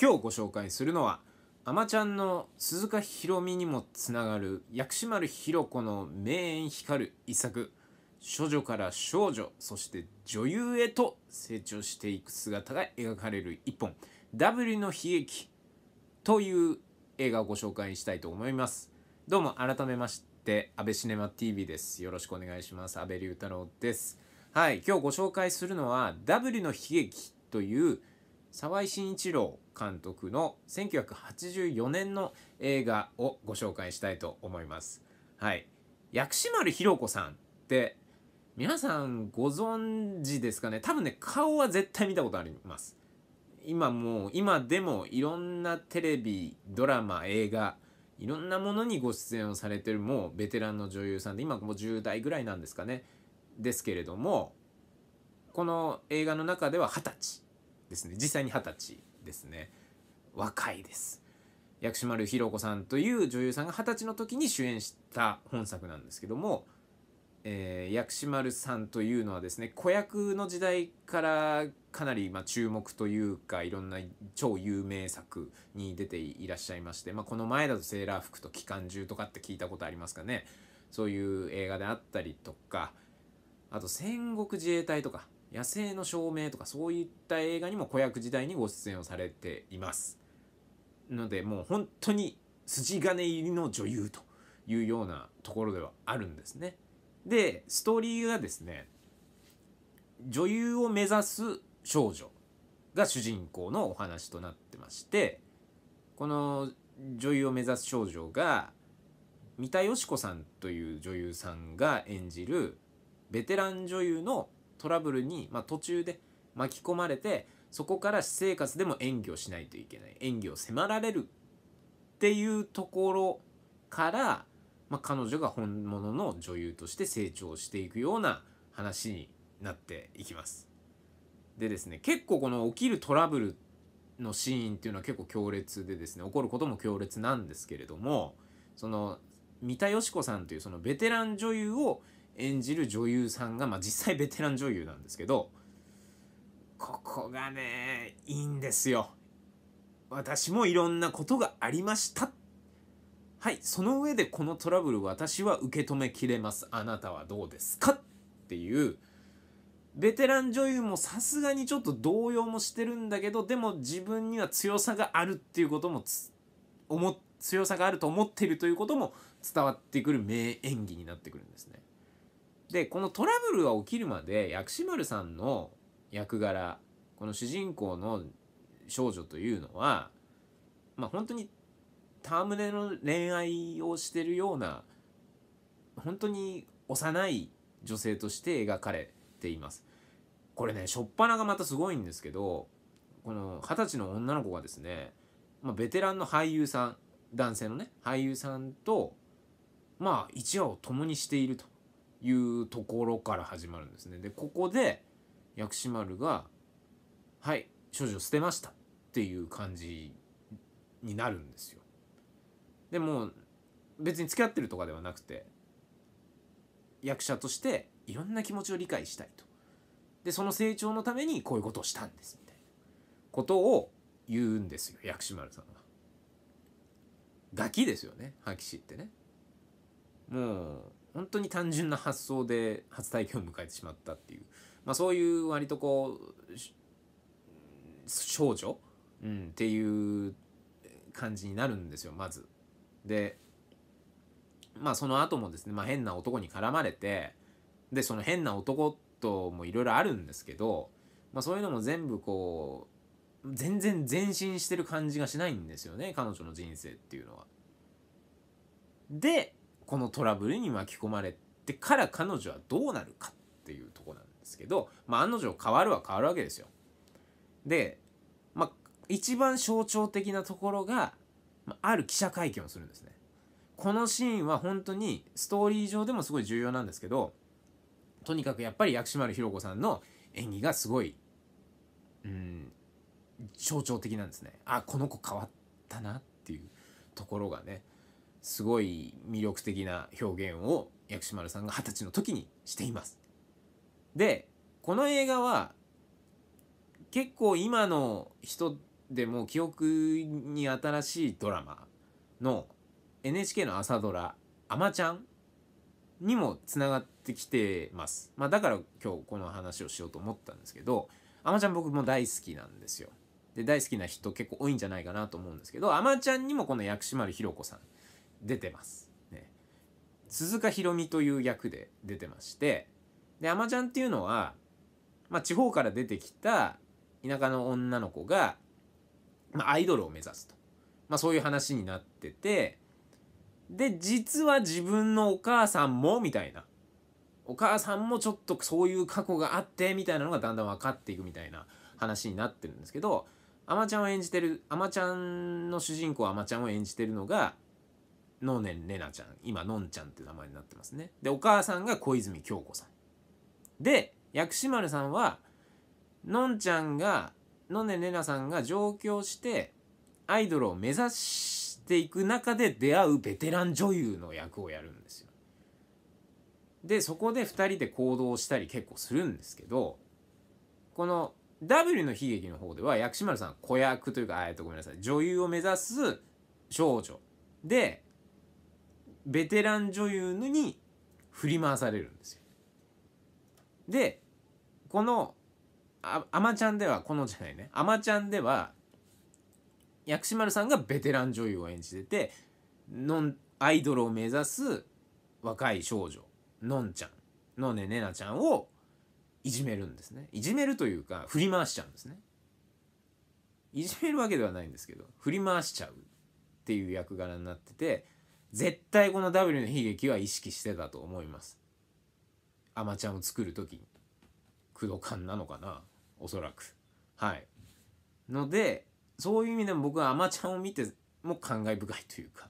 今日ご紹介するのはあまちゃんの鈴鹿ひろみにもつながる薬師丸ひろ子の名演光る一作「処女から少女そして女優へと成長していく姿が描かれる一本「W の悲劇」という映画をご紹介したいと思います。どうも改めまして安倍シネマ TV です。よろしくお願いします。安倍龍太郎です。はい、今日ご紹介するのは「W の悲劇」という「沢井慎一郎監督の1984年の映画をご紹介したいと思います。はい、薬師丸ひろ子さんって皆さんご存知ですかね多分ね顔は絶対見たことあります。今もう今でもいろんなテレビドラマ映画いろんなものにご出演をされてるもうベテランの女優さんで今もう10代ぐらいなんですかねですけれどもこの映画の中では二十歳ですね実際に二十歳ですね若いです薬師丸ひろ子さんという女優さんが二十歳の時に主演した本作なんですけども、えー、薬師丸さんというのはですね子役の時代からかなりま注目というかいろんな超有名作に出ていらっしゃいまして、まあ、この前だと「セーラー服と機関銃」とかって聞いたことありますかねそういう映画であったりとかあと「戦国自衛隊」とか野生の証明とかそういった映画にも子役時代にご出演をされていますのでもう本当に筋金入りの女優というようなところではあるんですねでストーリーがですね女優を目指す少女が主人公のお話となってましてこの女優を目指す少女が三田佳子さんという女優さんが演じるベテラン女優のトラブルに、まあ、途中で巻き込まれてそこから私生活でも演技をしないといけない演技を迫られるっていうところから、まあ、彼女が本物の女優として成長していくような話になっていきます。でですね結構この起きるトラブルのシーンっていうのは結構強烈でですね起こることも強烈なんですけれどもその三田佳子さんというそのベテラン女優を演じる女優さんが、まあ、実際ベテラン女優なんですけどここがねいいんですよ。私もいろんなことがありましたはいその上でこのトラブル私は受け止めきれますあなたはどうですかっていうベテラン女優もさすがにちょっと動揺もしてるんだけどでも自分には強さがあるっていうことも強さがあると思ってるということも伝わってくる名演技になってくるんですね。でこのトラブルが起きるまで薬師丸さんの役柄この主人公の少女というのはまあ本当に戯れの恋愛をしてるような本当に幼い女性として描かれています。これね初っ端がまたすごいんですけどこの二十歳の女の子がですね、まあ、ベテランの俳優さん男性のね俳優さんとまあ一夜を共にしているというところから始まるんですねでここで薬師丸が「はい処女捨てました」っていう感じになるんですよでも別に付き合ってるとかではなくて役者としていろんな気持ちを理解したいとでその成長のためにこういうことをしたんですみたいなことを言うんですよ薬師丸さんは。ガキですよね歯キシってね。もう本当に単純な発想で初体験を迎えてしまったっていう、まあ、そういう割とこう少女、うん、っていう感じになるんですよまず。でまあその後もですね、まあ、変な男に絡まれてでその変な男ともいろいろあるんですけど、まあ、そういうのも全部こう全然前進してる感じがしないんですよね彼女の人生っていうのは。でこのトラブルに巻き込まれてから彼女はどうなるかっていうとこなんですけど、まあ、案の定変わるは変わるわけですよ。で、まあ、一番象徴的なところが、まあ、ある記者会見をするんですね。このシーンは本当にストーリー上でもすごい重要なんですけどとにかくやっぱり薬師丸ひろ子さんの演技がすごい、うん、象徴的なんですねあこの子変わったなっていうところがねすごい魅力的な表現を薬師丸さんが二十歳の時にしています。でこの映画は結構今の人でも記憶に新しいドラマの NHK の朝ドラ「あまちゃん」にもつながってきてます。まあ、だから今日この話をしようと思ったんですけどあまちゃん僕も大好きなんですよ。で大好きな人結構多いんじゃないかなと思うんですけどあまちゃんにもこの薬師丸ひろ子さん出てます。ね、鈴鹿ひろみという役で出てましてで「あまちゃん」っていうのは、まあ、地方から出てきた田舎の女の子が、まあ、アイドルを目指すと、まあ、そういう話になっててで実は自分のお母さんもみたいなお母さんもちょっとそういう過去があってみたいなのがだんだん分かっていくみたいな話になってるんですけどあまちゃんを演じてるあまちゃんの主人公あまちゃんを演じてるのがのねねなちゃん今のんちゃんって名前になってますねでお母さんが小泉京子さんで薬師丸さんはのんちゃんがのねねなさんが上京してアイドルを目指していく中で出会うベテラン女優の役をやるんですよでそこで2人で行動したり結構するんですけどこの W の悲劇の方では薬師丸さん子役というかあえっとごめんなさい女優を目指す少女でベテラン女優に振り回されるんですよ。でこのあ「まちゃん」ではこのじゃないね「あまちゃん」では薬師丸さんがベテラン女優を演じててのんアイドルを目指す若い少女のんちゃんのねねなちゃんをいじめるんですねいじめるというか振り回しちゃうんですねいじめるわけではないんですけど振り回しちゃうっていう役柄になってて絶対この W の悲劇は意識してたと思いますアマちゃんを作る時に駆動感なのかなおそらくはいのでそういう意味でも僕はアマちゃんを見ても感慨深いというか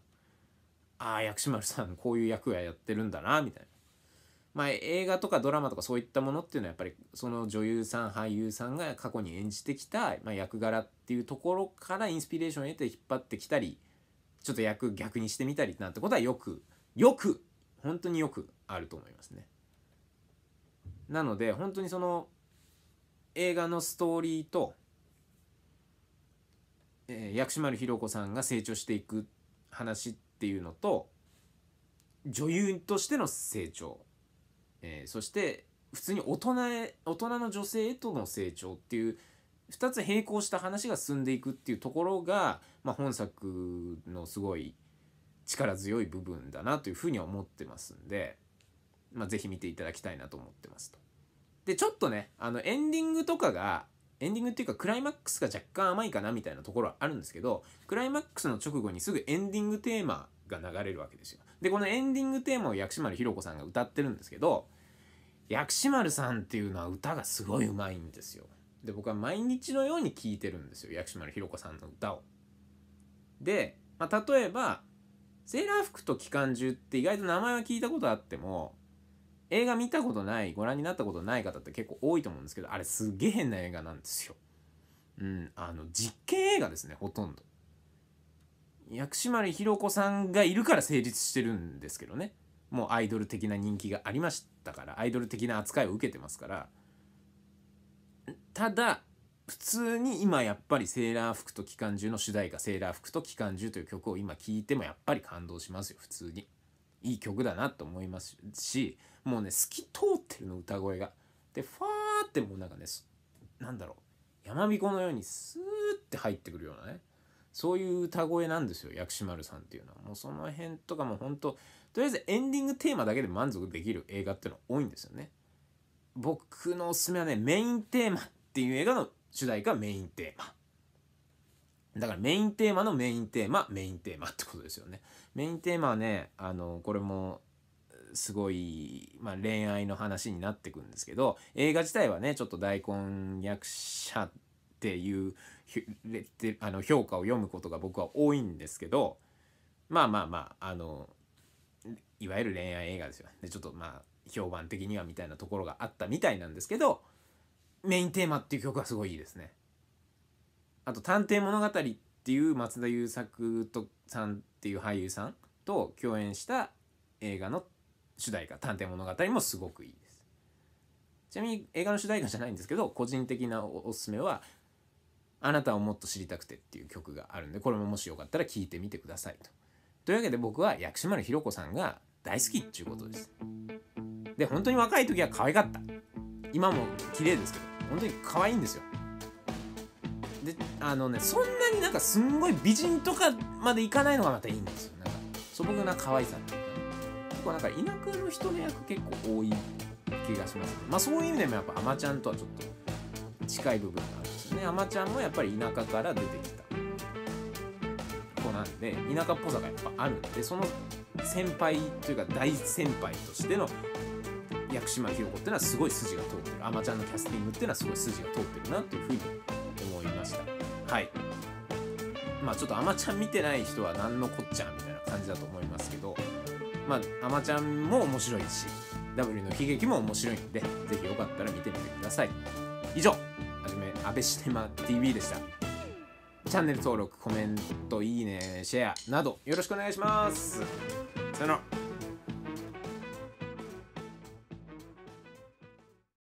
ああ薬師丸さんこういう役ややってるんだなみたいなまあ映画とかドラマとかそういったものっていうのはやっぱりその女優さん俳優さんが過去に演じてきた、まあ、役柄っていうところからインスピレーションを得て引っ張ってきたりちょっと役逆にしてみたりなんてことはよくよく本当によくあると思いますね。なので本当にその映画のストーリーと、えー、薬師丸ひろ子さんが成長していく話っていうのと女優としての成長、えー、そして普通に大人へ大人の女性へとの成長っていう2つ並行した話が進んでいくっていうところが、まあ、本作のすごい力強い部分だなというふうに思ってますんで、まあ、是非見ていただきたいなと思ってますと。でちょっとねあのエンディングとかがエンディングっていうかクライマックスが若干甘いかなみたいなところはあるんですけどクライマックスの直後にすぐエンディングテーマが流れるわけですよ。でこのエンディングテーマを薬師丸ひろ子さんが歌ってるんですけど薬師丸さんっていうのは歌がすごいうまいんですよ。で僕は毎日のように聴いてるんですよ薬師丸ひろ子さんの歌を。で、まあ、例えば「セーラー服と機関銃」って意外と名前は聞いたことあっても映画見たことないご覧になったことない方って結構多いと思うんですけどあれすげえ変な映画なんですよ。うん、あの実験映画ですねほとんど。薬師丸ひろ子さんがいるから成立してるんですけどねもうアイドル的な人気がありましたからアイドル的な扱いを受けてますからただ普通に今やっぱりセーラー服と機関銃の主題歌「セーラー服と機関銃」という曲を今聴いてもやっぱり感動しますよ普通にいい曲だなと思いますしもうね透き通ってるの歌声がでファーってもうなんかねなんだろうやまびこのようにスーって入ってくるようなねそういう歌声なんですよ薬師丸さんっていうのはもうその辺とかも本当とりあえずエンディングテーマだけで満足できる映画っていうのは多いんですよね僕のおすすめはねメインテーマっていう映画の主題歌メインテーマ。だからメインテーマのメインテーマ、メインテーマってことですよね。メインテーマはね、あの、これもすごい、まあ、恋愛の話になってくんですけど映画自体はねちょっと大根役者っていうあの評価を読むことが僕は多いんですけどまあまあまああのいわゆる恋愛映画ですよでちょっとまあ評判的にはみたいなところがあったみたいなんですけどメインテーマっていう曲はすごいいいですね。あと「探偵物語」っていう松田優作とさんっていう俳優さんと共演した映画の主題歌「探偵物語」もすごくいいです。ちなみに映画の主題歌じゃないんですけど個人的なおすすめは「あなたをもっと知りたくて」っていう曲があるんでこれももしよかったら聴いてみてくださいと。というわけで僕は薬師丸ひろ子さんが大好きっていうことです。で本当に若い時は可愛かった。今も綺麗ですけど。本当に可愛いんですよであのねそんなになんかすんごい美人とかまでいかないのがまたいいんですよなんか素朴な可愛さっていうか結構なんか田舎の人の役結構多い気がしますねまあそういう意味でもやっぱアマちゃんとはちょっと近い部分があるんですよねアマちゃんもやっぱり田舎から出てきた子なんで田舎っぽさがやっぱあるんでその先輩というか大先輩としての薬師丸ひろ子っていうのはすごい筋が通ってるあまちゃんのキャスティングっていうのはすごい筋が通ってるなっていうふうに思いましたはいまあちょっとあまちゃん見てない人は何のこっちゃみたいな感じだと思いますけどまああまちゃんも面白いし W の悲劇も面白いんで是非よかったら見てみてください以上はじめ安倍シネマ TV でしたチャンネル登録コメントいいねシェアなどよろしくお願いしますさよなら